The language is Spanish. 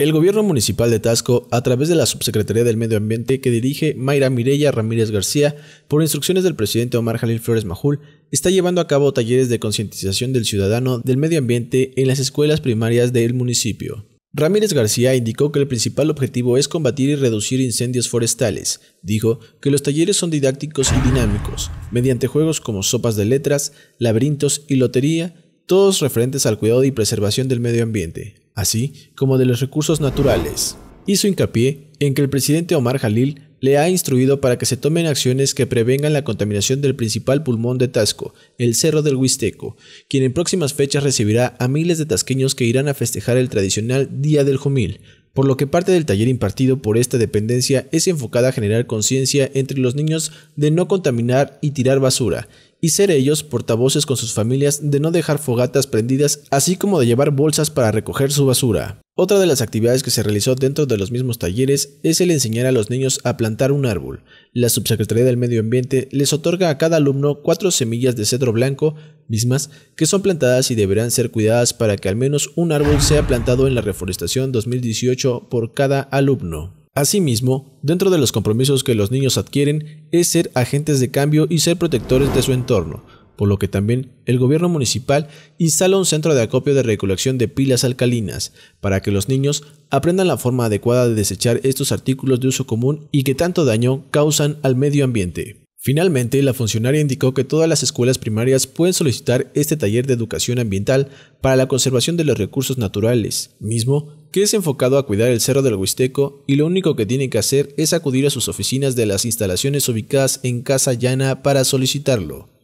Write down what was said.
El gobierno municipal de Tasco, a través de la Subsecretaría del Medio Ambiente que dirige Mayra Mireya Ramírez García, por instrucciones del presidente Omar Jalil Flores Majul, está llevando a cabo talleres de concientización del ciudadano del medio ambiente en las escuelas primarias del municipio. Ramírez García indicó que el principal objetivo es combatir y reducir incendios forestales. Dijo que los talleres son didácticos y dinámicos, mediante juegos como sopas de letras, laberintos y lotería, todos referentes al cuidado y preservación del medio ambiente así como de los recursos naturales. Hizo hincapié en que el presidente Omar Jalil le ha instruido para que se tomen acciones que prevengan la contaminación del principal pulmón de Tasco, el Cerro del Huisteco, quien en próximas fechas recibirá a miles de tasqueños que irán a festejar el tradicional Día del Jumil, por lo que parte del taller impartido por esta dependencia es enfocada a generar conciencia entre los niños de no contaminar y tirar basura, y ser ellos portavoces con sus familias de no dejar fogatas prendidas, así como de llevar bolsas para recoger su basura. Otra de las actividades que se realizó dentro de los mismos talleres es el enseñar a los niños a plantar un árbol. La Subsecretaría del Medio Ambiente les otorga a cada alumno cuatro semillas de cedro blanco, mismas que son plantadas y deberán ser cuidadas para que al menos un árbol sea plantado en la reforestación 2018 por cada alumno. Asimismo, dentro de los compromisos que los niños adquieren es ser agentes de cambio y ser protectores de su entorno, por lo que también el gobierno municipal instala un centro de acopio de recolección de pilas alcalinas, para que los niños aprendan la forma adecuada de desechar estos artículos de uso común y que tanto daño causan al medio ambiente. Finalmente, la funcionaria indicó que todas las escuelas primarias pueden solicitar este taller de educación ambiental para la conservación de los recursos naturales, mismo que es enfocado a cuidar el Cerro del Huisteco y lo único que tiene que hacer es acudir a sus oficinas de las instalaciones ubicadas en Casa Llana para solicitarlo.